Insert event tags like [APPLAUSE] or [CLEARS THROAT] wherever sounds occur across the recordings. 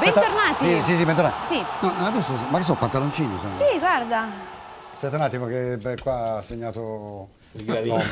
Bentornati! Sì, sì, sì, bentornati. Sì. No, adesso, ma che sono pantaloncini? Sono. Sì, guarda. Aspetta un attimo che beh, qua ha segnato il gradino.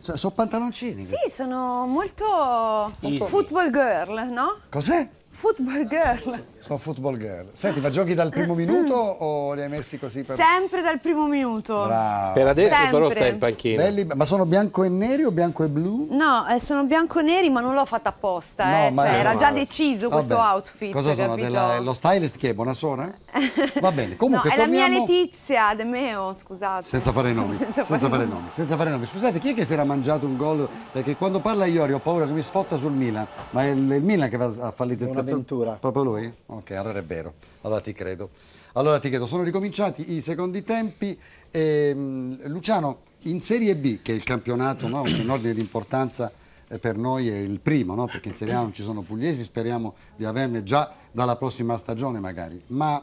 cioè, sono pantaloncini. Sì, sono molto Easy. football girl, no? Cos'è? Football girl. Sono football girl. Senti, ma giochi dal primo minuto o li hai messi così? Per... Sempre dal primo minuto. Bravo. Per adesso Sempre. però stai in panchina. Belli, ma sono bianco e neri o bianco e blu? No, eh, sono bianco e neri ma non l'ho fatta apposta. No, eh. cioè, era male. già deciso questo Vabbè. outfit. Cosa sono? Della, lo stylist che è? Buonasera? [LAUGHS] Va bene, comunque no, è torniamo... la mia Letizia, De Meo, scusate. Senza fare nomi. [LAUGHS] Senza, senza fare nomi. nomi. Senza fare nomi. Scusate, chi è che si era mangiato un gol? Perché quando parla Iori ho paura che mi sfotta sul Milan. Ma è il, il Milan che ha fallito il terzo. Un'avventura. Proprio lui? Ok, allora è vero, allora ti credo. Allora ti chiedo, sono ricominciati i secondi tempi. Ehm, Luciano, in Serie B, che è il campionato no, in ordine di importanza eh, per noi è il primo, no? perché in Serie A non ci sono pugliesi, speriamo di averne già dalla prossima stagione magari, ma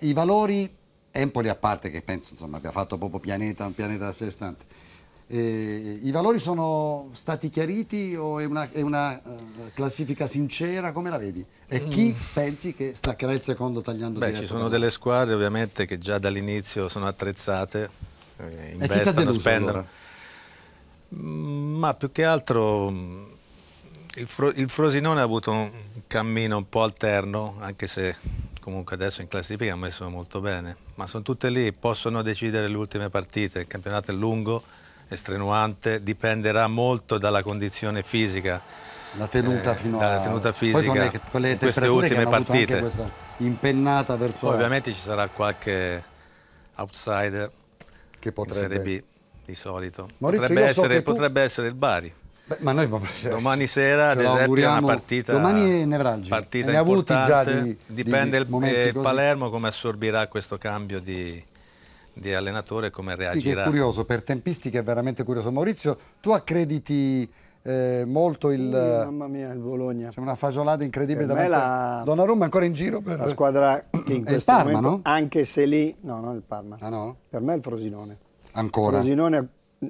i valori, Empoli a parte che penso insomma, abbia fatto proprio pianeta, un pianeta a sé stante, eh, I valori sono stati chiariti o è una, è una uh, classifica sincera? Come la vedi? E chi mm. pensi che staccherà il secondo tagliando Beh, Ci sono delle squadre ovviamente che già dall'inizio sono attrezzate, eh, investono, spendono. Allora? Mm, ma più che altro mm, il, Fro il Frosinone ha avuto un cammino un po' alterno, anche se comunque adesso in classifica ha messo molto bene, ma sono tutte lì, possono decidere le ultime partite, il campionato è lungo estrenuante, dipenderà molto dalla condizione fisica. La tenuta eh, fino a... tenuta fisica Poi con le, con le queste ultime partite. impennata verso... ovviamente ci sarà qualche outsider che potrebbe... in Serie B di solito. Maurizio, potrebbe, essere, tu... potrebbe essere il Bari. Beh, ma noi domani sera ad esempio è una partita domani è nevralgica partita ne importante già di, dipende di il, eh, il Palermo come assorbirà questo cambio di, di allenatore come reagirà. Sì, è curioso, per tempistica è veramente curioso. Maurizio, tu accrediti eh, molto il... Eh, mamma mia, il Bologna. C'è una fagiolata incredibile me La... Donnarumma è ancora in giro per... La squadra che in questo Parma, momento, no? anche se lì... No, non il Parma. Ah, no? Per me è il Frosinone. Ancora? Il Frosinone è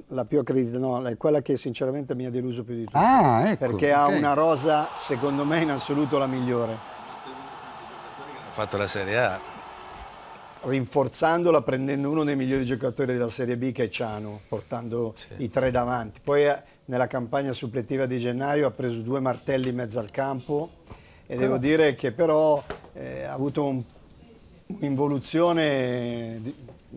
la più accreditata, no, è quella che sinceramente mi ha deluso più di tutte. Ah, ecco, perché okay. ha una rosa, secondo me, in assoluto la migliore. Ha fatto la Serie A, rinforzandola prendendo uno dei migliori giocatori della Serie B che è Ciano, portando sì. i tre davanti. Poi eh, nella campagna suppletiva di gennaio ha preso due martelli in mezzo al campo e Quello. devo ah. dire che però eh, ha avuto un'involuzione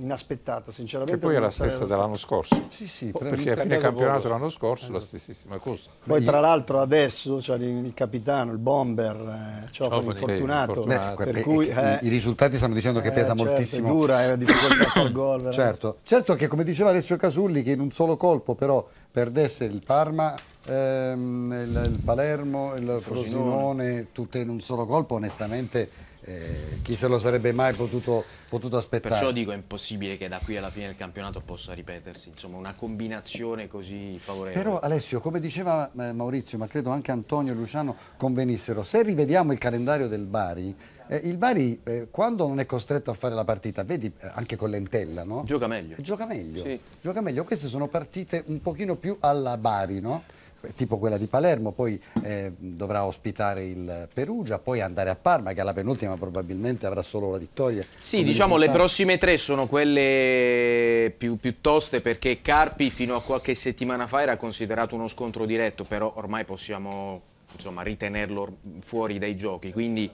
inaspettata, sinceramente. Che poi è la stessa dell'anno scorso. Sì, sì, oh, perché a fine campionato l'anno scorso esatto. la eh, stessissima cosa. Poi tra l'altro adesso c'è cioè, il capitano, il bomber, eh, Ciofani, infortunato. Beh, eh, per cui, eh, I risultati stanno dicendo che eh, pesa certo, moltissimo. È dura, era difficoltà col gol. Veramente. Certo. certo che come diceva Alessio Casulli che in un solo colpo però perdesse il Parma ehm, il, il, Palermo, il Frosinone, tutte in un solo colpo, onestamente eh, chi se lo sarebbe mai potuto, potuto, aspettare. Perciò dico è impossibile che da qui alla fine del campionato possa ripetersi, insomma una combinazione così favorevole. Però Alessio, come diceva eh, Maurizio, ma credo anche Antonio e Luciano convenissero, se rivediamo il calendario del Bari, eh, il Bari eh, quando non è costretto a fare la partita, vedi eh, anche con l'entella, no? Gioca meglio. Gioca meglio. Sì. Gioca meglio. Queste sono partite un pochino più alla Bari, no? Eh, tipo quella di Palermo, poi eh, dovrà ospitare il Perugia, poi andare a Parma che alla penultima probabilmente avrà solo la vittoria. Sì, diciamo le prossime tre sono quelle più, più, toste perché Carpi fino a qualche settimana fa era considerato uno scontro diretto, però ormai possiamo insomma, ritenerlo fuori dai giochi, quindi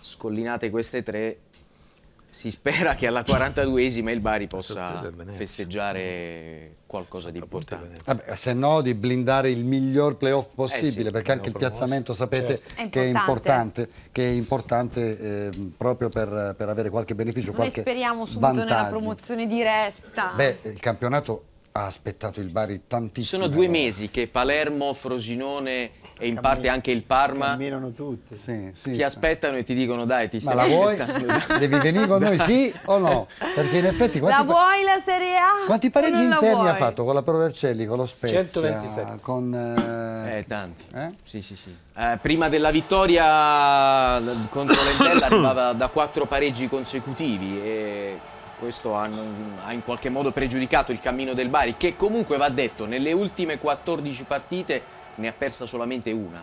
scollinate queste tre si spera che alla 42esima il Bari possa festeggiare mm. qualcosa di importante. Vabbè, se no di blindare il miglior playoff possibile, eh sì, perché anche il piazzamento sapete certo. che è importante, che è importante eh, proprio per, per, avere qualche beneficio, Noi qualche speriamo subito vantaggio. nella promozione diretta. Beh, il campionato ha aspettato il Bari tantissimo. Sono due mesi che Palermo, Frosinone e in parte anche il Parma. Camminano tutti. Sì, sì. Ti aspettano e ti dicono dai, ti stai Ma la vuoi? [LAUGHS] Devi venire con noi, sì o no? Perché in effetti La vuoi la Serie A? Quanti pareggi interni ha fatto con la Pro Vercelli con lo Spezia? 127. Con eh, eh tanti. Eh? Sì, sì, sì. Eh, prima della vittoria contro l'Entella arrivava da quattro pareggi consecutivi e questo ha, in qualche modo pregiudicato il cammino del Bari che comunque va detto nelle ultime 14 partite ne ha persa solamente una.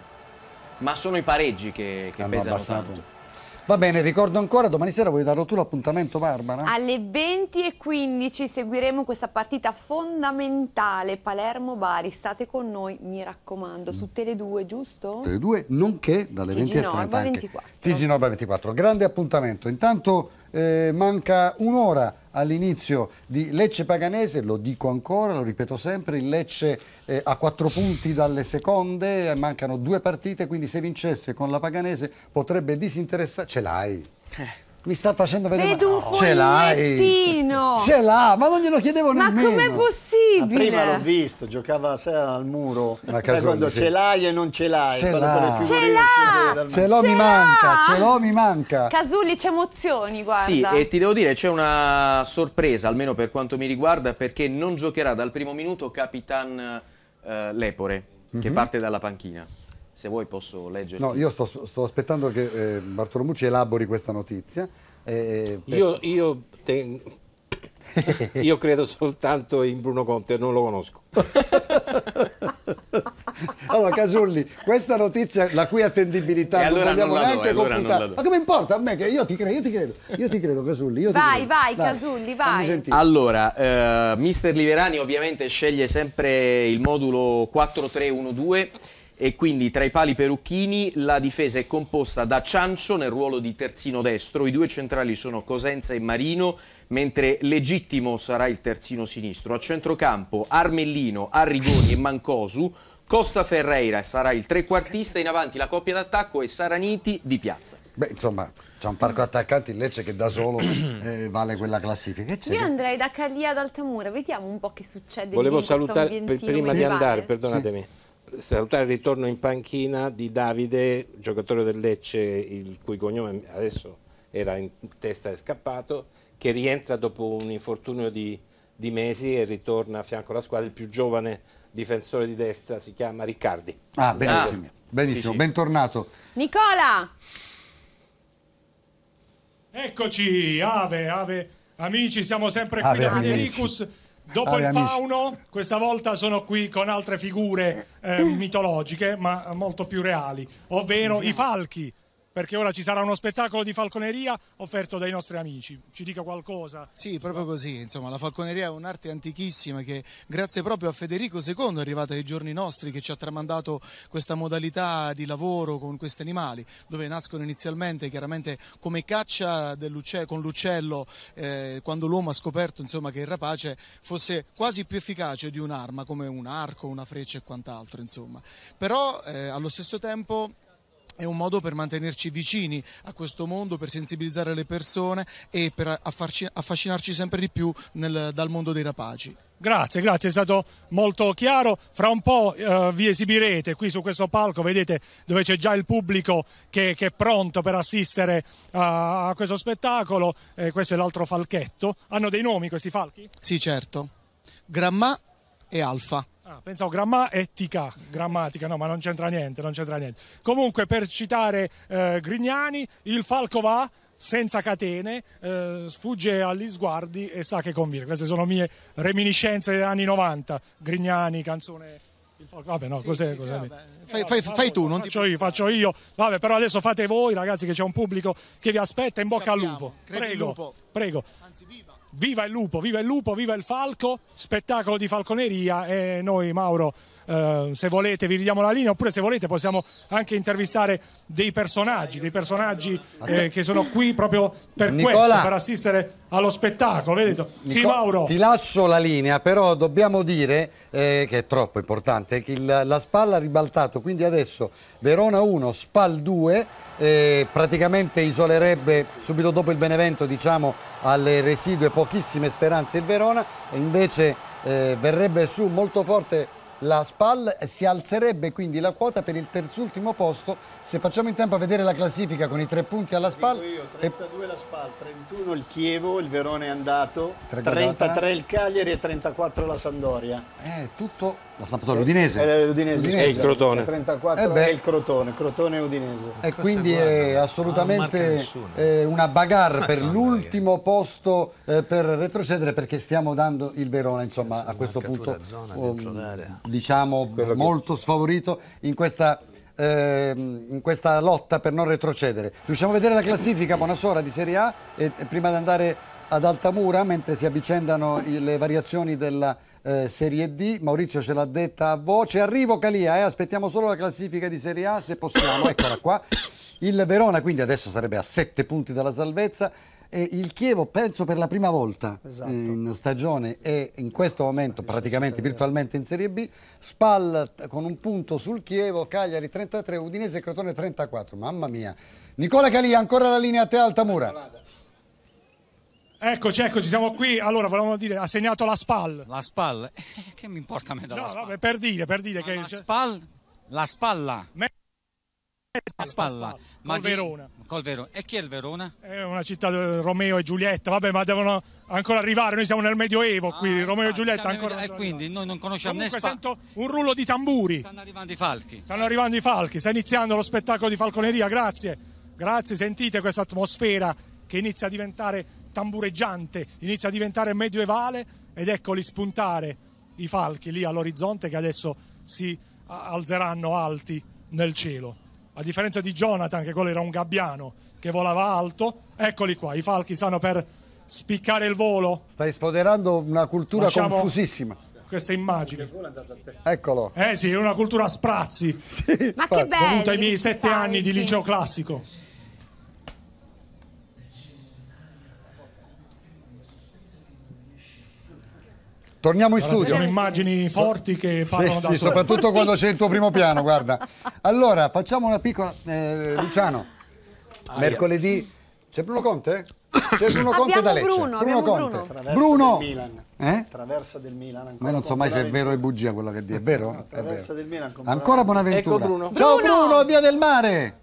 Ma sono i pareggi che, che Hanno pesano abbassato. tanto. Va bene, ricordo ancora, domani sera vuoi darlo tu l'appuntamento Barbara? Alle 20.15 seguiremo questa partita fondamentale Palermo-Bari, state con noi, mi raccomando, su mm. Tele2, giusto? Tele2, nonché dalle 20.30 anche. 24. TG 9 24, grande appuntamento. Intanto eh, manca un'ora all'inizio di Lecce Paganese, lo dico ancora, lo ripeto sempre, il Lecce eh, a quattro punti dalle seconde, mancano due partite, quindi se vincesse con la Paganese potrebbe disinteressare... Ce l'hai! Eh mi sta facendo vedere. Vedo un oh, ce l'hai. Ce l'ha, ma non glielo chiedevo ma nemmeno. Ma com'è possibile? Ma prima l'ho visto, giocava sera al muro. Ma casone, quando sì. ce l'hai e non ce l'hai. Ce l'ha. Ce l'ha. Ce l'ho mi manca, ce l'ho mi manca. Casulli c'è emozioni, guarda. Sì, e ti devo dire c'è una sorpresa, almeno per quanto mi riguarda, perché non giocherà dal primo minuto Capitan eh, Lepore, mm -hmm. che mhm. parte dalla panchina se vuoi posso leggere. No, io sto, sto aspettando che eh, Bartolomucci elabori questa notizia. Eh, per... Eh, io, io, te... [LAUGHS] io credo soltanto in Bruno Conte, non lo conosco. [LAUGHS] Allora Casulli, questa notizia la cui attendibilità e non allora abbiamo neanche eh, allora computata. Ma come importa a me che io ti credo, io ti credo, io ti credo Casulli. Io vai, ti credo. vai, vai Casulli, vai. Allora, uh, mister Liverani ovviamente sceglie sempre il modulo 4312 e quindi tra i pali perucchini la difesa è composta da Ciancio nel ruolo di terzino destro, i due centrali sono Cosenza e Marino, mentre legittimo sarà il terzino sinistro. A centrocampo Armellino, Arrigoni e Mancosu, Costa Ferreira sarà il trequartista, in avanti la coppia d'attacco e Saraniti di piazza. Beh, insomma, c'è un parco attaccanti in Lecce che da solo eh, vale quella classifica. Io andrei da Calia ad Altamura, vediamo un po' che succede. Volevo salutare, per, prima medievale. di andare, perdonatemi. Sì salutare il ritorno in panchina di Davide, giocatore del Lecce, il cui cognome adesso era in testa e scappato, che rientra dopo un infortunio di, di mesi e ritorna a fianco alla squadra. Il più giovane difensore di destra si chiama Riccardi. Ah, benissimo, ah. benissimo, sì, bentornato. Nicola! Eccoci, Ave, Ave, amici, siamo sempre qui ave, da Federicus Dopo il fauno, questa volta sono qui con altre figure eh, eh. mitologiche, ma molto più reali, ovvero i falchi perché ora ci sarà uno spettacolo di falconeria offerto dai nostri amici. Ci dica qualcosa? Sì, proprio così, insomma, la falconeria è un'arte antichissima che grazie proprio a Federico II è arrivata ai giorni nostri che ci ha tramandato questa modalità di lavoro con questi animali, dove nascono inizialmente chiaramente come caccia con l'uccello eh, quando l'uomo ha scoperto insomma, che il rapace fosse quasi più efficace di un'arma come un arco, una freccia e quant'altro, insomma. Però eh, allo stesso tempo è un modo per mantenerci vicini a questo mondo, per sensibilizzare le persone e per affascinarci sempre di più nel, dal mondo dei rapaci. Grazie, grazie, è stato molto chiaro. Fra un po' eh, vi esibirete qui su questo palco, vedete dove c'è già il pubblico che, che è pronto per assistere uh, a questo spettacolo. Eh, questo è l'altro falchetto. Hanno dei nomi questi falchi? Sì, certo. Grammà e Alfa. Ah, pensavo grammatica, grammatica, no, ma non c'entra niente, non c'entra niente. Comunque, per citare eh, Grignani, il falco va senza catene, eh, sfugge agli sguardi e sa che conviene. Queste sono mie reminiscenze degli anni 90, Grignani, canzone... Vabbè, no, sì, cos'è? Sì, cos'è? Sì, fai, fai, fai, tu, non faccio ti... io, faccio io. Vabbè, però adesso fate voi, ragazzi, che c'è un pubblico che vi aspetta. In bocca Scappiamo. al lupo. Prego, lupo. prego. Anzi, viva. Viva il lupo, viva il lupo, viva il falco, spettacolo di falconeria e noi Mauro eh, se volete vi ridiamo la linea oppure se volete possiamo anche intervistare dei personaggi, dei personaggi eh, che sono qui proprio per Nicola, questo, per assistere allo spettacolo. Vedete? Nicola, sì Mauro. Ti lascio la linea, però dobbiamo dire eh, che è troppo importante, che il, la spalla ha ribaltato, quindi adesso Verona 1, Spal 2 eh, praticamente isolerebbe subito dopo il Benevento diciamo, alle residue pochissime speranze il Verona e invece eh, verrebbe su molto forte la SPAL, si alzerebbe quindi la quota per il terzultimo posto se facciamo in tempo a vedere la classifica con i tre punti alla spalla. Io, 32 e... la spalla, 31 il Chievo, il Verone è andato, 33 il Cagliari e 34 la Sandoria. Eh, tutto la Sampdoria, sì. Eh, l'Udinese. L'Udinese. E il Crotone. 34 eh è il Crotone, Crotone Udinese. E quindi è assolutamente eh, una bagarre per l'ultimo posto eh, per retrocedere perché stiamo dando il Verona, insomma, a questo punto, um, diciamo, molto sfavorito in questa eh, in questa lotta per non retrocedere. Riusciamo a vedere la classifica Buonasora di Serie A e, e prima di andare ad Altamura mentre si avvicendano le variazioni della eh, Serie D. Maurizio ce l'ha detta a voce. Arrivo Calia, eh, aspettiamo solo la classifica di Serie A se possiamo. Eccola qua. Il Verona quindi adesso sarebbe a 7 punti dalla salvezza, eh, il Chievo, penso per la prima volta esatto. Eh, in stagione e in questo momento praticamente virtualmente in Serie B, Spal con un punto sul Chievo, Cagliari 33, Udinese e Crotone 34, mamma mia. Nicola Calia, ancora la linea a te Altamura. Eccoci, eccoci, siamo qui. Allora, volevamo dire, ha segnato la SPAL. La SPAL? [LAUGHS] che mi importa a me dalla no, SPAL? No, per dire, per dire Ma che... La SPAL? La spalla. Me terza spalla, ma col di, Verona. Col Verona. E chi è il Verona? È una città di eh, Romeo e Giulietta, vabbè, ma devono ancora arrivare, noi siamo nel Medioevo ah, qui, Romeo e Giulietta ancora. E quindi noi non conosciamo nessuno. Comunque sento un rullo di tamburi. Stanno arrivando i falchi. Stanno arrivando i falchi, sta iniziando lo spettacolo di falconeria, grazie. Grazie, sentite questa atmosfera che inizia a diventare tambureggiante, inizia a diventare medioevale ed eccoli spuntare i falchi lì all'orizzonte che adesso si alzeranno alti nel cielo a differenza di Jonathan, che quello era un gabbiano che volava alto, eccoli qua, i falchi stanno per spiccare il volo. Stai sfoderando una cultura Lasciamo confusissima. Questa immagine, Eccolo. Eh sì, una cultura a sprazzi. [LAUGHS] Sì, Ma che bello! Dovuta ai miei sette anni di liceo classico. Torniamo in studio. Sono immagini forti che parlano sì, da sì, sole. soprattutto quando c'è il tuo primo piano, guarda. [LAUGHS] Allora, facciamo una piccola... Eh, Luciano, ah, mercoledì... C'è Bruno Conte? C'è Bruno Conte abbiamo da Lecce. Bruno, Bruno Conte. Bruno. Traversa Del Milan. Eh? eh? Traversa del Milan. Ancora Ma non so mai se è vero o è bugia quello che dice. È vero? No, traversa è vero. del Milan. Ancora Bonaventura. Ecco Bruno. Ciao Bruno, via del mare.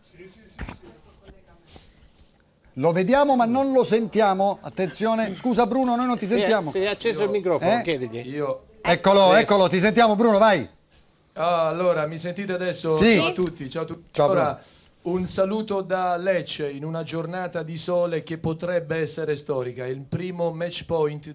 Lo vediamo ma non lo sentiamo. Attenzione, scusa Bruno, noi non ti sentiamo. Si è, si è acceso io, il microfono, eh? chiedigli. Io... Eccolo, adesso. eccolo, ti sentiamo Bruno, vai. Ah, allora, mi sentite adesso? Sì. Ciao a tutti, ciao a tutti. Ciao allora, Bruno. Un saluto da Lecce in una giornata di sole che potrebbe essere storica, il primo match point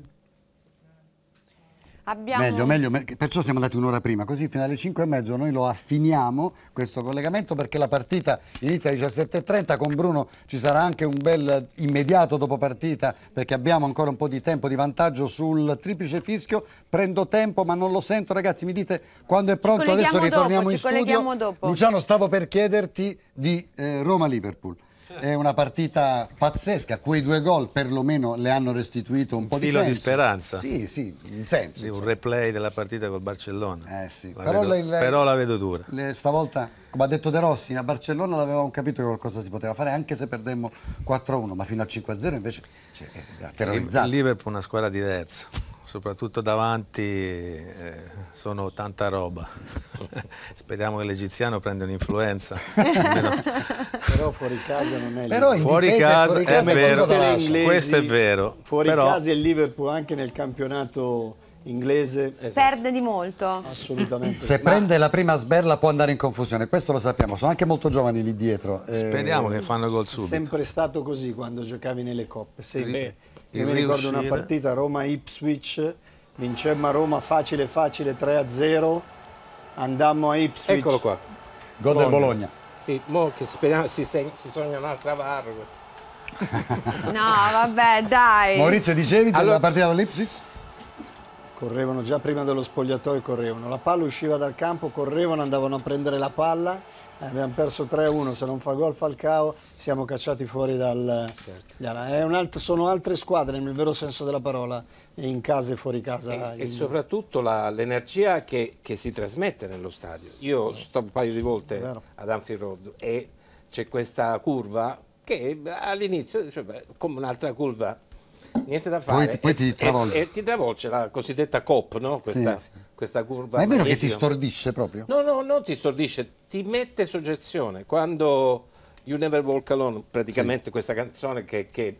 Abbiamo... Meglio, meglio, perciò siamo andati un'ora prima, così fino alle 5 e mezzo noi lo affiniamo questo collegamento perché la partita inizia alle 17.30, con Bruno ci sarà anche un bel immediato dopo partita perché abbiamo ancora un po' di tempo di vantaggio sul triplice fischio, prendo tempo ma non lo sento ragazzi, mi dite quando è pronto, adesso ritorniamo dopo, in studio. Dopo. Luciano stavo per chiederti di eh, Roma-Liverpool è una partita pazzesca, quei due gol perlomeno le hanno restituito un, un po' di senso. di speranza. Sì, sì, in senso. Sì, un replay della partita col Barcellona. Eh sì, la però, vedo, le, però, la vedo dura. Le, stavolta, come ha detto De Rossi, a Barcellona l'avevamo capito che qualcosa si poteva fare anche se perdemmo 4-1, ma fino al 5-0 invece cioè, era terrorizzato. Il Liverpool è una squadra diversa soprattutto davanti eh, sono tanta roba. [LAUGHS] Speriamo che l'egiziano prenda un'influenza. [LAUGHS] Però fuori casa non è Però fuori casa è, è vero, inglesi, questo è vero. Fuori Però... casa il Liverpool anche nel campionato inglese esatto. perde di molto assolutamente se ma... prende la prima sberla può andare in confusione questo lo sappiamo sono anche molto giovani lì dietro speriamo eh, che fanno gol subito è sempre stato così quando giocavi nelle coppe sempre. Io mi ricordo una partita Roma-Ipswich, vincemmo a Roma facile facile 3-0, andammo a Ipswich. Eccolo qua. Gol del Bologna. Sì, mo che speriamo si, si sogna un'altra barra. [LAUGHS] no, vabbè, dai. Maurizio, dicevi allora... della partita dell'Ipswich? Correvano già prima dello spogliatoio, correvano. La palla usciva dal campo, correvano, andavano a prendere la palla eh, abbiamo perso 3-1, se non fa gol Falcao siamo cacciati fuori dal... Certo. Alt sono altre squadre nel vero senso della parola, in casa e fuori casa. E, e soprattutto l'energia che, che, si trasmette nello stadio. Io eh. sto un paio di volte ad Anfield Road e c'è questa curva che all'inizio, cioè, come un'altra curva niente da fare. Poi, poi ti travolge. E, e, ti travolge la cosiddetta COP, no? questa, sì, sì. questa curva. Ma è vero che ti stordisce proprio? No, no, non ti stordisce, ti mette soggezione. Quando You Never Walk Alone, praticamente sì. questa canzone che, che,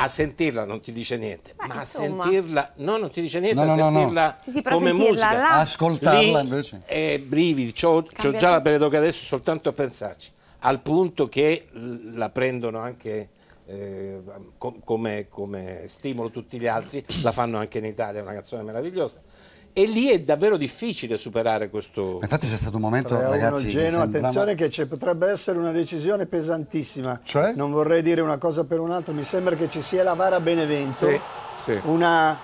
a sentirla non ti dice niente, ma, ma a sentirla, no, non ti dice niente, no, no, a sentirla no, sì, come sentirla musica, là. ascoltarla Lì, invece. E eh, brividi, ho già la che adesso soltanto a pensarci, al punto che la prendono anche eh, come, come stimolo tutti gli altri, la fanno anche in Italia, è una canzone meravigliosa e lì è davvero difficile superare questo infatti c'è stato un momento Beh, ragazzi Geno, sembrava... attenzione che ci potrebbe essere una decisione pesantissima cioè? non vorrei dire una cosa per un'altra mi sembra che ci sia la Vara Benevento sì, sì. Una,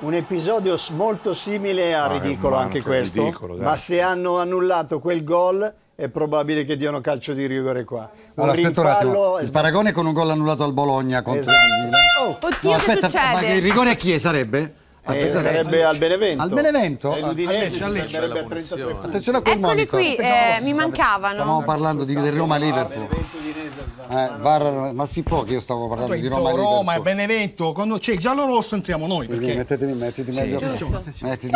un episodio molto simile a no, ah, ridicolo anche questo ridicolo, ma se hanno annullato quel gol è probabile che diano calcio di rigore qua. Allora, aspetta un attimo, il paragone con un gol annullato al Bologna contro esatto. il Oh. Oddio, no, aspetta, ma il rigore a chi è, sarebbe? Eh, sarebbe al Benevento. Al Benevento? All'Udinese al si Attenzione a quel Eccoli monitor. qui, eh, mi mancavano. Stavamo parlando di, del Roma-Liverpool eh, VAR, ma si può che io stavo parlando di Roma Roma e Benevento, quando c'è il giallo rosso entriamo noi. Perché... Quindi, mettetemi, mettiti meglio. Sì, mettiti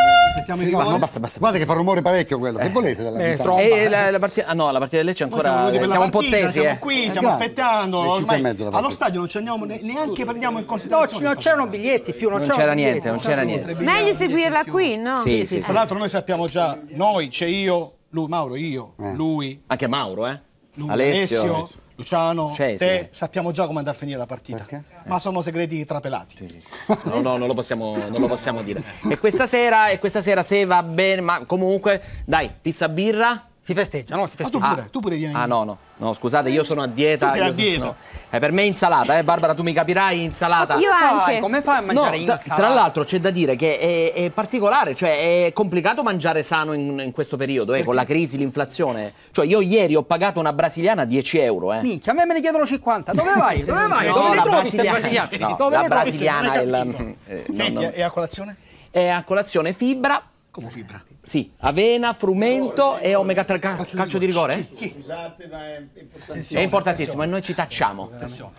eh, Sì, basta, basta, basta. Guarda che fa rumore parecchio quello. Eh. Che volete dalla eh, vita? Eh, eh, la, la partita, ah no, la partita del Lecce ancora... Siamo, siamo un po' tesi. Siamo qui, stiamo aspettando. allo stadio non ci andiamo, neanche prendiamo in considerazione. non c'erano biglietti più, non c'era niente. Non c'era niente. Meglio seguirla qui, no? Sì, sì. Tra l'altro noi sappiamo già, noi, c'è io, lui, Mauro, io, lui. Anche Mauro, eh? Lui, Alessio. Alessio. Luciano, Cesare. Cioè, te sappiamo già come andrà a finire la partita, Perché? ma eh. sono segreti trapelati. Sì, No, no, non lo, possiamo, non lo possiamo, dire. E questa sera, e questa sera se va bene, ma comunque, dai, pizza birra? Si festeggia, no? Si festeggia. Ah, tu pure, ah, tu pure vieni. Ah, no, no, no, scusate, io sono a dieta. Tu sei a dieta. Sono, no. eh, per me è insalata, eh, Barbara, tu mi capirai, insalata. Ma io anche. Come fai a mangiare no, insalata? Tra l'altro c'è da dire che è, è, particolare, cioè è complicato mangiare sano in, in questo periodo, eh, con la crisi, l'inflazione. Cioè io ieri ho pagato una brasiliana 10 euro, eh. Minchia, a me me ne chiedono 50. Dove vai? [LAUGHS] Dove vai? No, Dove le trovi queste brasiliane? No, Dove la brasiliana è la... Eh, Senti, no, no. e a colazione? È a colazione fibra. Come fibra? Sì, avena, frumento oh, e omega 3. Ca calcio di rigore? Scusate, ma è importantissimo. È importantissimo e noi ci tacciamo.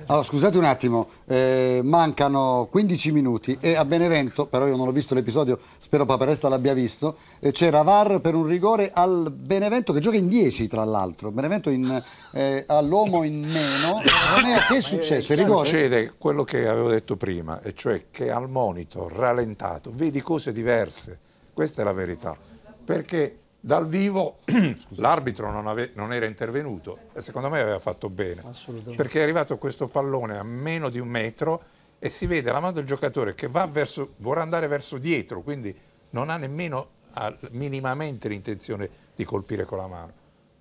Allora, scusate un attimo, eh, mancano 15 minuti e a Benevento, però io non ho visto l'episodio, spero Paparesta l'abbia visto, eh, c'era VAR per un rigore al Benevento che gioca in 10 tra l'altro, Benevento eh, all'uomo in meno. Romeo, che è successo? Il rigore? Succede quello che avevo detto prima, e cioè che al monitor rallentato vedi cose diverse, questa è la verità perché dal vivo [CLEARS THROAT] l'arbitro non, ave, non, era intervenuto e secondo me aveva fatto bene perché è arrivato questo pallone a meno di un metro e si vede la mano del giocatore che verso, vorrà andare verso dietro quindi non ha nemmeno minimamente l'intenzione di colpire con la mano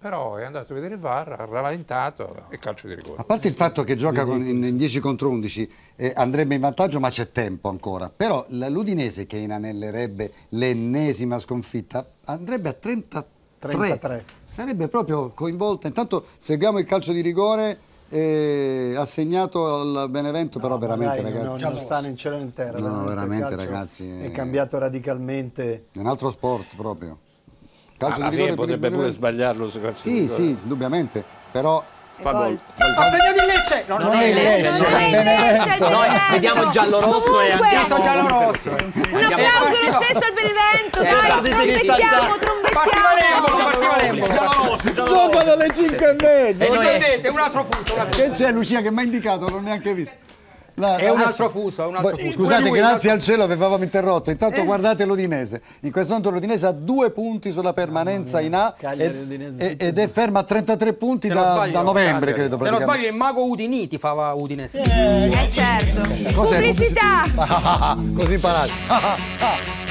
però è andato a vedere il VAR, ha rallentato e calcio di rigore. A parte il fatto che gioca con, in, in, 10 contro 11 eh, andrebbe in vantaggio ma c'è tempo ancora, però l'Udinese che inanellerebbe l'ennesima sconfitta andrebbe a 33. 33. Sarebbe proprio coinvolta, intanto seguiamo il calcio di rigore eh, assegnato al Benevento, no, però veramente dai, ragazzi. Non, non stanno in cielo in terra. No, veramente ragazzi. È eh. cambiato radicalmente. È un altro sport proprio. Calcio Alla di rigore potrebbe pure sbagliarlo su calcio Sì, sì, indubbiamente, però fa gol. Assegno di Lecce! No, non, non è Lecce, è Benevento. Noi vediamo il giallo rosso e andiamo giallo rosso. Un applauso lo stesso al Benevento, dai, trombettiamo, trombettiamo. Partiva Lembo, partiva Lembo. Giallo rosso, giallo rosso. dalle 5 e mezza. E un altro fuso. Che c'è Lucia che mi ha indicato, non l'ho neanche visto la, è un altro fuso, un altro fuso. Scusate, grazie al cielo avevamo interrotto. Intanto eh. guardate l'Udinese. In questo momento l'Udinese ha due punti sulla permanenza in A ed, ed, è ferma a 33 punti da, sbaglio, da, novembre, credo. Se non sbaglio, il mago Udiniti fava Udinese. Eh, eh certo. Cos'è? Pubblicità! [LAUGHS] Così imparate. [LAUGHS]